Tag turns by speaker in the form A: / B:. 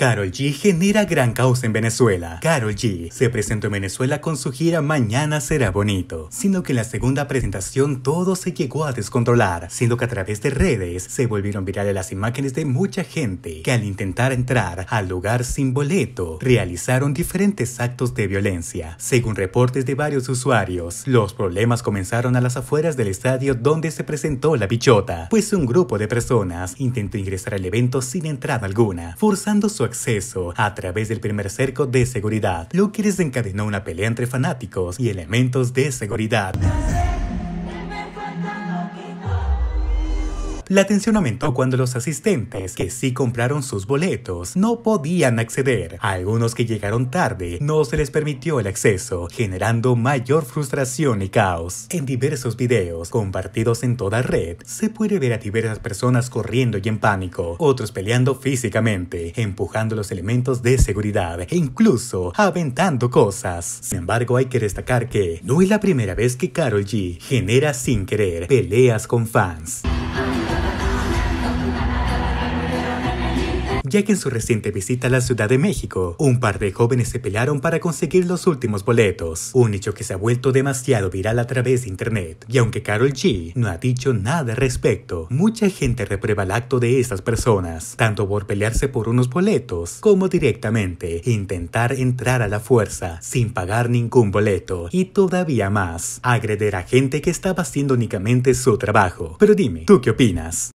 A: Carol G genera gran caos en Venezuela. Carol G se presentó en Venezuela con su gira Mañana será bonito, sino que en la segunda presentación todo se llegó a descontrolar, siendo que a través de redes se volvieron virales las imágenes de mucha gente que al intentar entrar al lugar sin boleto realizaron diferentes actos de violencia. Según reportes de varios usuarios, los problemas comenzaron a las afueras del estadio donde se presentó la bichota, pues un grupo de personas intentó ingresar al evento sin entrada alguna, forzando su acceso a través del primer cerco de seguridad, lo que desencadenó una pelea entre fanáticos y elementos de seguridad. La tensión aumentó cuando los asistentes que sí compraron sus boletos no podían acceder. A algunos que llegaron tarde no se les permitió el acceso, generando mayor frustración y caos. En diversos videos compartidos en toda red, se puede ver a diversas personas corriendo y en pánico, otros peleando físicamente, empujando los elementos de seguridad e incluso aventando cosas. Sin embargo, hay que destacar que no es la primera vez que Carol G genera sin querer peleas con fans. ya que en su reciente visita a la Ciudad de México, un par de jóvenes se pelearon para conseguir los últimos boletos, un hecho que se ha vuelto demasiado viral a través de internet, y aunque Carol G no ha dicho nada al respecto, mucha gente reprueba el acto de estas personas, tanto por pelearse por unos boletos, como directamente intentar entrar a la fuerza sin pagar ningún boleto, y todavía más, agreder a gente que estaba haciendo únicamente su trabajo. Pero dime, ¿tú qué opinas?